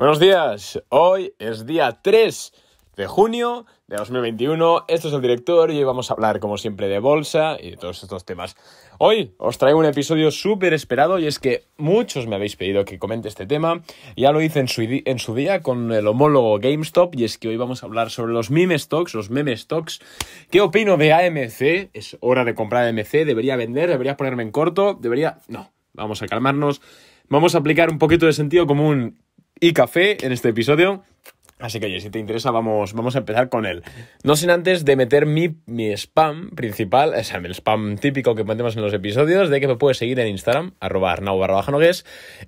Buenos días, hoy es día 3 de junio de 2021, esto es el director y hoy vamos a hablar como siempre de bolsa y de todos estos temas. Hoy os traigo un episodio súper esperado y es que muchos me habéis pedido que comente este tema, ya lo hice en su, día con el homólogo GameStop y es que hoy vamos a hablar sobre los meme stocks, los meme stocks, qué opino de AMC, es hora de comprar AMC, debería vender, debería ponerme en corto, debería... no, vamos a calmarnos. Vamos a aplicar un poquito de sentido común y café en este episodio. Así que oye, si te interesa, vamos, vamos a empezar con él. No sin antes de meter mi, spam principal, o sea, el spam típico que metemos en los episodios, de que me puedes seguir en Instagram, arroba arnau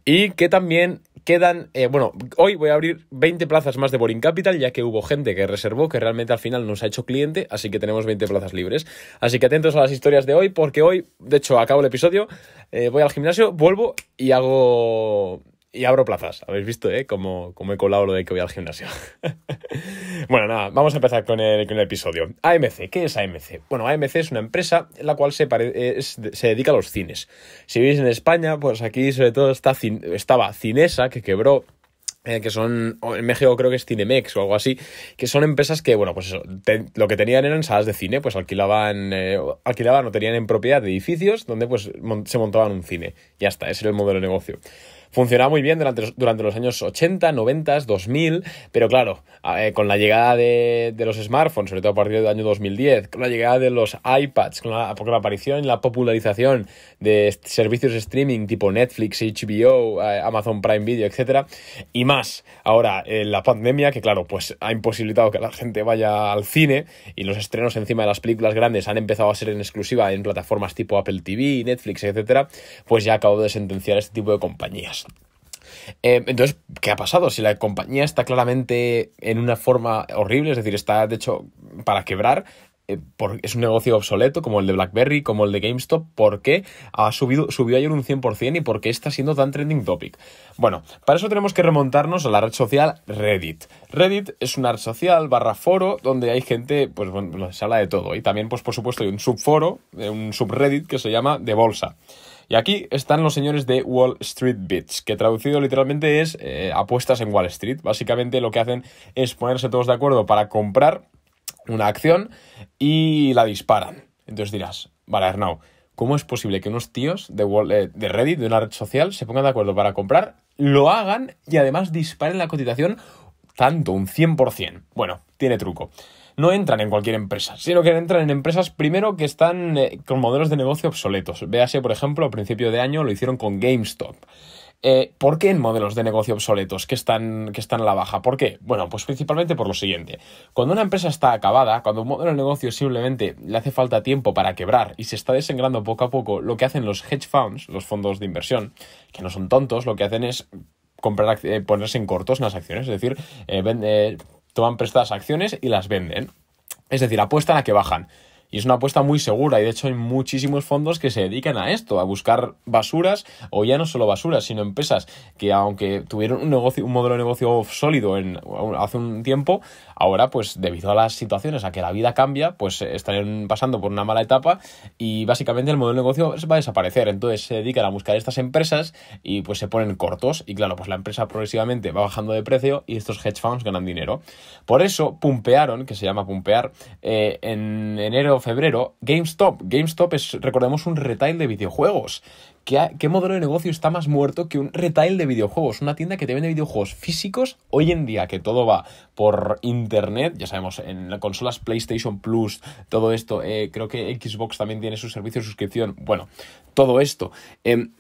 y que también quedan, eh, bueno, hoy voy a abrir 20 plazas más de Boring Capital, ya que hubo gente que reservó, que realmente al final nos ha hecho cliente, así que tenemos 20 plazas libres. Así que atentos a las historias de hoy, porque hoy, de hecho, acabo el episodio, eh, voy al gimnasio, vuelvo y hago y abro plazas. Habéis visto, ¿eh? Como, he colado lo de que voy al gimnasio. bueno, nada, vamos a empezar con el, con el, episodio. AMC, ¿qué es AMC? Bueno, AMC es una empresa en la cual se, se dedica a los cines. Si vivís en España, pues aquí sobre todo está, estaba Cinesa, que quebró eh, que son, en México creo que es Cinemex o algo así, que son empresas que, bueno, pues eso, lo que tenían eran salas de cine, pues alquilaban, eh, alquilaban o tenían en propiedad edificios donde pues se montaban un cine. Ya está, ese era el modelo de negocio funcionaba muy bien durante, los años 80, 90, 2000, pero claro, con la llegada de, los smartphones, sobre todo a partir del año 2010, con la llegada de los iPads, con la, aparición y la popularización de servicios de streaming tipo Netflix, HBO, eh, Amazon Prime Video, etc. Y más, ahora eh, la pandemia, que claro, pues ha imposibilitado que la gente vaya al cine y los estrenos encima de las películas grandes han empezado a ser en exclusiva en plataformas tipo Apple TV, Netflix, etc. Pues ya acabo de sentenciar este tipo de compañías. Eh, entonces, ¿qué ha pasado? Si la compañía está claramente en una forma horrible, es decir, está de hecho para quebrar, eh, es un negocio obsoleto como el de BlackBerry, como el de GameStop, ¿por qué ha subido, subió ayer un 100% y por qué está siendo tan trending topic? Bueno, para eso tenemos que remontarnos a la red social Reddit. Reddit es una red social barra foro donde hay gente, pues bueno, se habla de todo y también, pues por supuesto, hay un subforo, eh, un subreddit que se llama de bolsa. Y aquí están los señores de Wall Street Bits, que traducido literalmente es eh, apuestas en Wall Street. Básicamente lo que hacen es ponerse todos de acuerdo para comprar una acción y la disparan. Entonces dirás, vale, Arnau, ¿cómo es posible que unos tíos de, eh, de Reddit, de una red social, se pongan de acuerdo para comprar, lo hagan y además disparen la cotización tanto, un 100%? Bueno, tiene truco no entran en cualquier empresa, sino que entran en empresas primero que están eh, con modelos de negocio obsoletos. Véase, por ejemplo, a principio de año lo hicieron con GameStop. Eh, ¿Por qué en modelos de negocio obsoletos que están, que están a la baja? ¿Por qué? Bueno, pues principalmente por lo siguiente. Cuando una empresa está acabada, cuando un modelo de negocio simplemente le hace falta tiempo para quebrar y se está desengrando poco a poco, lo que hacen los hedge funds, los fondos de inversión, que no son tontos, lo que hacen es comprar, eh, ponerse en cortos las acciones, es decir, vender toman prestadas acciones y las venden. Es decir, apuestan a que bajan. Y es una apuesta muy segura y de hecho hay muchísimos fondos que se dedican a esto, a buscar basuras o ya no solo basuras, sino empresas que aunque tuvieron un negocio, un modelo de negocio sólido en, hace un tiempo, ahora pues debido a las situaciones, a que la vida cambia, pues estarían pasando por una mala etapa y básicamente el modelo de negocio va a desaparecer. Entonces se dedican a buscar estas empresas y pues se ponen cortos y claro, pues la empresa progresivamente va bajando de precio y estos hedge funds ganan dinero. Por eso pumpearon, que se llama pumpear, eh, en enero febrero, GameStop. GameStop es, recordemos, un retail de videojuegos. ¿Qué, modelo de negocio está más muerto que un retail de videojuegos? Una tienda que te vende videojuegos físicos hoy en día, que todo va por internet, ya sabemos, en las consolas PlayStation Plus, todo esto, eh, creo que Xbox también tiene su servicio de suscripción, bueno, todo esto. Em,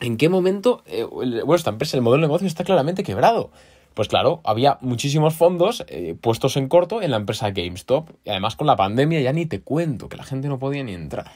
¿En qué momento, eh, bueno, esta empresa, el modelo de negocio está claramente quebrado? Pues claro, había muchísimos fondos eh, puestos en corto en la empresa GameStop. Y además con la pandemia ya ni te cuento, que la gente no podía ni entrar.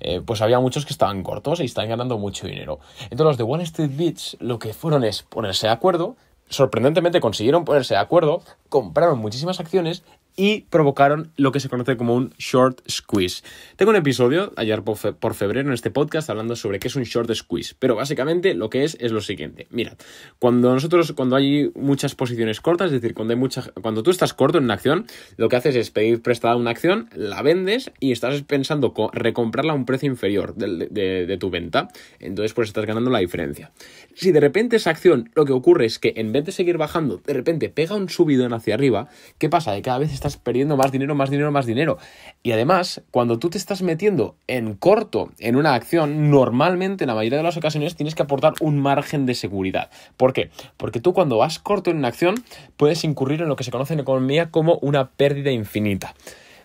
Eh, pues había muchos que estaban cortos y están ganando mucho dinero. Entonces los de Wall Street Beach lo que fueron es ponerse de acuerdo, sorprendentemente consiguieron ponerse de acuerdo, compraron muchísimas acciones y provocaron lo que se conoce como un short squeeze. Tengo un episodio ayer por, febrero en este podcast hablando sobre qué es un short squeeze, pero básicamente lo que es es lo siguiente. Mira, cuando nosotros, cuando hay muchas posiciones cortas, es decir, cuando, hay muchas cuando tú estás corto en una acción, lo que haces es pedir prestada una acción, la vendes y estás pensando recomprarla a un precio inferior de, tu venta. Entonces, pues estás ganando la diferencia. Si de repente esa acción, lo que ocurre es que en vez de seguir bajando, de repente pega un subidón hacia arriba, ¿qué pasa? De cada vez estás perdiendo más dinero, más dinero, más dinero. Y además, cuando tú te estás metiendo en corto en una acción, normalmente en la mayoría de las ocasiones tienes que aportar un margen de seguridad. ¿Por qué? Porque tú cuando vas corto en una acción puedes incurrir en lo que se conoce en economía como una pérdida infinita.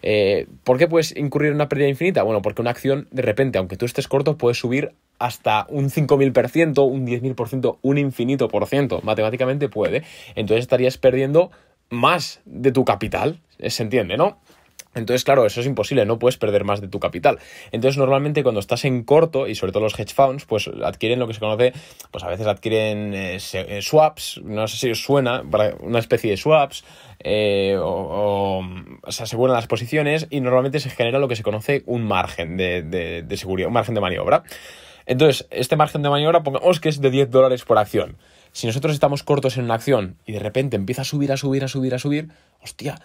Eh, ¿Por qué puedes incurrir en una pérdida infinita? Bueno, porque una acción de repente, aunque tú estés corto, puede subir hasta un 5.000%, un 10.000%, un infinito por ciento. Matemáticamente puede. Entonces estarías perdiendo más de tu capital, eh, se entiende, ¿no? Entonces, claro, eso es imposible, no puedes perder más de tu capital. Entonces, normalmente cuando estás en corto, y sobre todo los hedge funds, pues adquieren lo que se conoce, pues a veces adquieren eh, eh, swaps, no sé si os suena, una especie de swaps, o, se aseguran las posiciones y normalmente se genera lo que se conoce un margen de, de seguridad, un margen de maniobra. Entonces, este margen de maniobra, pongamos que es de 10 dólares por acción si nosotros estamos cortos en una acción y de repente empieza a subir, a subir, a subir, a subir, hostia,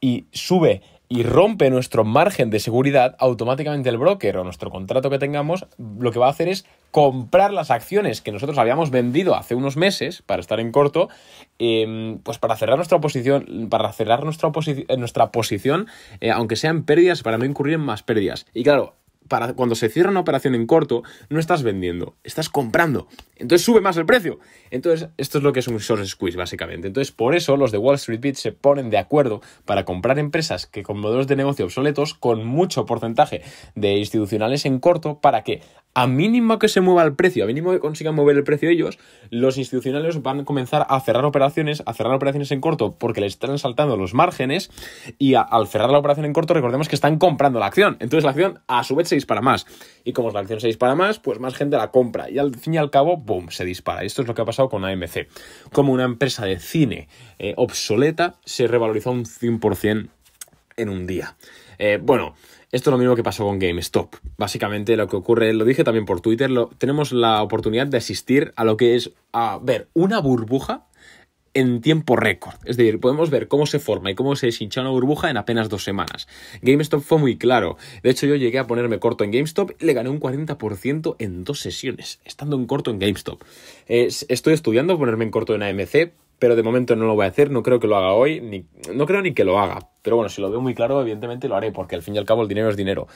y sube y rompe nuestro margen de seguridad, automáticamente el broker o nuestro contrato que tengamos lo que va a hacer es comprar las acciones que nosotros habíamos vendido hace unos meses para estar en corto, em, pues para cerrar nuestra posición, para cerrar nuestra, eh, nuestra posición, eh, aunque sean pérdidas, para no incurrir en más pérdidas. Y claro, cuando se cierra una operación en corto, no estás vendiendo, estás comprando. Entonces sube más el precio. Entonces, esto es lo que es un short squeeze, básicamente. Entonces, por eso los de Wall Street Beat se ponen de acuerdo para comprar empresas que con modelos de negocio obsoletos, con mucho porcentaje de institucionales en corto, para que a mínimo que se mueva el precio, a mínimo que consigan mover el precio ellos, los institucionales van a comenzar a cerrar operaciones, a cerrar operaciones en corto porque les están saltando los márgenes y al cerrar la operación en corto recordemos que están comprando la acción. Entonces la acción a su vez se dispara más. Y como la acción se dispara más, pues más gente la compra. Y al fin y al cabo, boom, se dispara. Esto es lo que ha pasado con AMC. Como una empresa de cine eh, obsoleta, se revalorizó un 100% en un día. Eh, bueno, esto es lo mismo que pasó con GameStop. Básicamente lo que ocurre, lo dije también por Twitter, lo, tenemos la oportunidad de asistir a lo que es, a ver, una burbuja en tiempo récord. Es decir, podemos ver cómo se forma y cómo se deshincha una burbuja en apenas dos semanas. GameStop fue muy claro. De hecho, yo llegué a ponerme corto en GameStop y le gané un 40% en dos sesiones, estando en corto en GameStop. estoy estudiando ponerme en corto en AMC pero de momento no lo voy a hacer, no creo que lo haga hoy, ni, no creo ni que lo haga. Pero bueno, si lo veo muy claro, evidentemente lo haré, porque al fin y al cabo el dinero es dinero.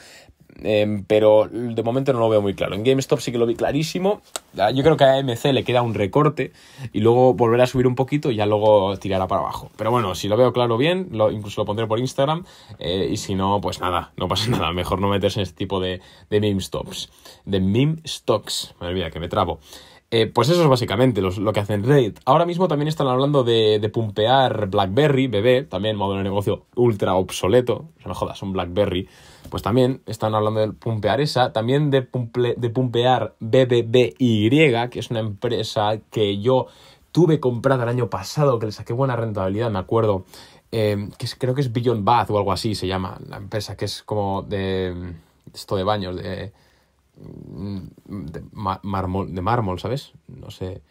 Em, pero de momento no lo veo muy claro. En GameStop sí que lo vi clarísimo. Ah, yo creo que a AMC le queda un recorte y luego volverá a subir un poquito y ya luego tirará para abajo. Pero bueno, si lo veo claro bien, lo, incluso lo pondré por Instagram. Eh, y si no, pues nada, no pasa nada. Mejor no meterse en este tipo de, de meme stops. De meme stocks. Madre mía, que me trabo. Eh, pues eso es básicamente lo que hacen Raid. Ahora mismo también están hablando de, de pumpear BlackBerry, bebé, también modo de negocio ultra obsoleto. No me jodas, un BlackBerry. Pues también están hablando de pumpear esa. También de, de pumpear BBBY, que es una empresa que yo tuve comprada el año pasado, que le saqué buena rentabilidad, me acuerdo. Em, que creo que es Beyond Bath o algo así se llama. La empresa que es como de esto de baños, de de, mármol, de mármol, ¿sabes? No sé,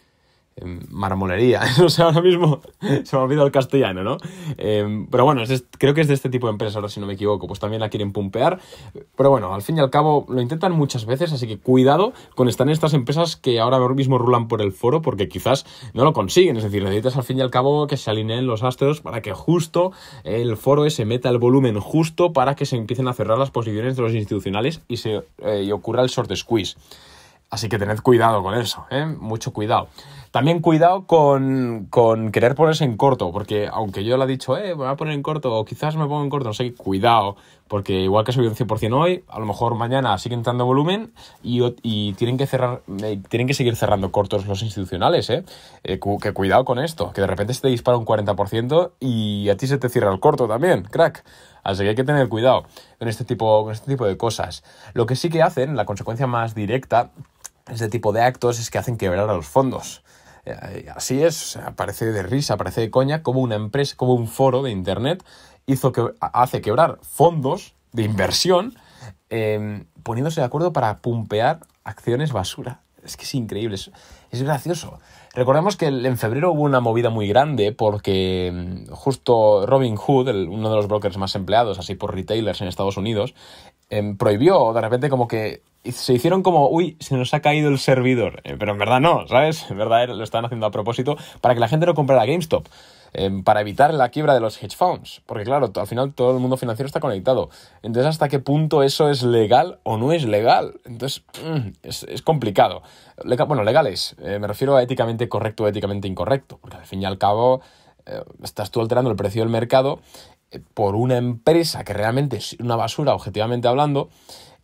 Em, marmolería, no sé, ahora mismo se me ha olvidado el castellano, ¿no? Em, pero bueno, creo que es de este tipo de empresas, ahora si no me equivoco, pues también la quieren pumpear. Pero bueno, al fin y al cabo lo intentan muchas veces, así que cuidado con estar en estas empresas que ahora mismo rulan por el foro porque quizás no lo consiguen, es decir, necesitas al fin y al cabo que se alineen los astros para que justo el foro se meta el volumen justo para que se empiecen a cerrar las posiciones de los institucionales y se eh, ocurra el short squeeze. Así que tened cuidado con eso, ¿eh? mucho cuidado. También cuidado con, querer ponerse en corto, porque aunque yo le he dicho, eh, me voy a poner en corto, o quizás me pongo en corto, no sé, cuidado, porque igual que subido un 100% hoy, a lo mejor mañana sigue entrando volumen y, tienen, que cerrar, eh, tienen que seguir cerrando cortos los institucionales, ¿eh? eh que cuidado con esto, que de repente se te dispara un 40% y a ti se te cierra el corto también, crack. Así que hay que tener cuidado con este tipo, con este tipo de cosas. Lo que sí que hacen, la consecuencia más directa, este tipo de actos es que hacen quebrar a los fondos. Eh, así es, aparece de risa, aparece de coña, como una empresa, como un foro de Internet hizo que, hace quebrar fondos de inversión em, poniéndose de acuerdo para pumpear acciones basura. Es que es increíble, es, gracioso. Recordemos que en febrero hubo una movida muy grande porque em, justo Robin Hood, uno de los brokers más empleados, así por retailers en Estados Unidos, Em, prohibió, de repente como que se hicieron como, uy, se nos ha caído el servidor. Eh, pero en verdad no, ¿sabes? En verdad lo están haciendo a propósito para que la gente no comprara GameStop, em, para evitar la quiebra de los hedge funds. Porque claro, al final todo el mundo financiero está conectado. Entonces, ¿hasta qué punto eso es legal o no es legal? Entonces, mm, es, complicado. bueno, legales, eh, me refiero a éticamente correcto o éticamente incorrecto, porque al fin y al cabo eh, estás tú alterando el precio del mercado eh, por una empresa que realmente es una basura, objetivamente hablando,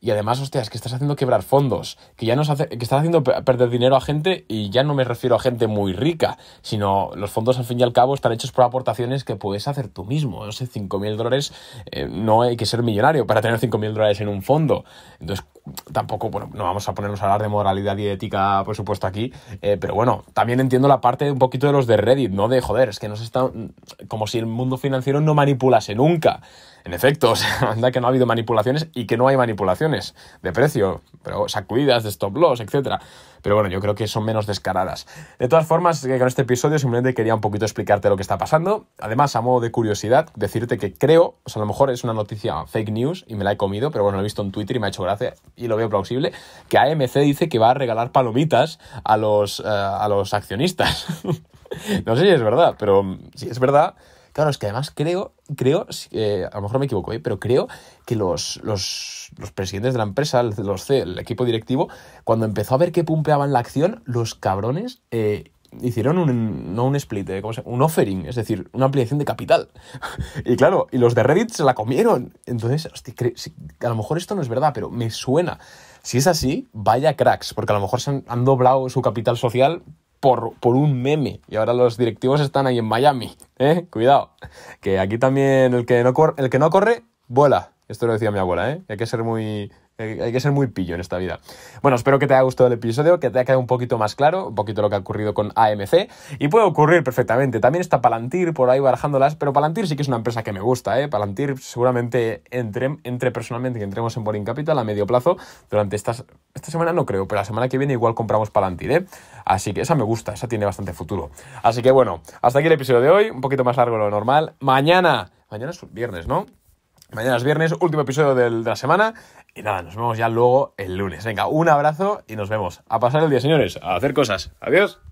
y además, hostias, que estás haciendo quebrar fondos, que ya nos que estás haciendo perder dinero a gente, y ya no me refiero a gente muy rica, sino los fondos al fin y al cabo están hechos por aportaciones que puedes hacer tú mismo. No sé, 5.000 dólares, eh, no hay que ser millonario para tener 5.000 dólares en un fondo. Entonces, tampoco, bueno, no vamos a ponernos a hablar de moralidad y ética, por supuesto, aquí, eh, pero bueno, también entiendo la parte un poquito de los de Reddit, ¿no? De joder, es que nos están. como si el mundo financiero no manipulase nunca. En efecto, o sea, anda que no ha habido manipulaciones y que no hay manipulaciones de precio, pero sacudidas de stop loss, etc. Pero bueno, yo creo que son menos descaradas. De todas formas, eh, con este episodio simplemente quería un poquito explicarte lo que está pasando. Además, a modo de curiosidad, decirte que creo, o sea, a lo mejor es una noticia fake news y me la he comido, pero bueno, lo he visto en Twitter y me ha hecho gracia y lo veo plausible, que AMC dice que va a regalar palomitas a los, eh, a los accionistas. no sé si es verdad, pero si es verdad, Claro, es que además creo, creo, eh, a lo mejor me equivoco, eh, pero creo que los, presidentes de la empresa, los el equipo directivo, cuando empezó a ver que pumpeaban la acción, los cabrones eh, hicieron un, no un split, un offering, es decir, una ampliación de capital. y claro, y los de Reddit se la comieron. Entonces, a lo mejor esto no es verdad, pero me suena. Si es así, vaya cracks, porque a lo mejor se han doblado su capital social por, un meme. Y ahora los directivos están ahí en Miami. ¿eh? Cuidado. Que aquí también el que, no corre, el que no corre, vuela. Esto lo decía mi abuela, ¿eh? Hay que ser muy, hay que ser muy pillo en esta vida. Bueno, espero que te haya gustado el episodio, que te haya quedado un poquito más claro, un poquito lo que ha ocurrido con AMC. Y puede ocurrir perfectamente. También está Palantir por ahí barajándolas, pero Palantir sí que es una empresa que me gusta, ¿eh? Palantir seguramente entre, entre personalmente que entremos en Boring Capital a medio plazo. Durante estas, esta semana no creo, pero la semana que viene igual compramos Palantir, ¿eh? Así que esa me gusta, esa tiene bastante futuro. Así que bueno, hasta aquí el episodio de hoy, un poquito más largo de lo normal. Mañana, mañana es viernes, ¿no? Mañana es viernes, último episodio de la semana. Y nada, nos vemos ya luego el lunes. Venga, un abrazo y nos vemos. A pasar el día, señores. A hacer cosas. Adiós.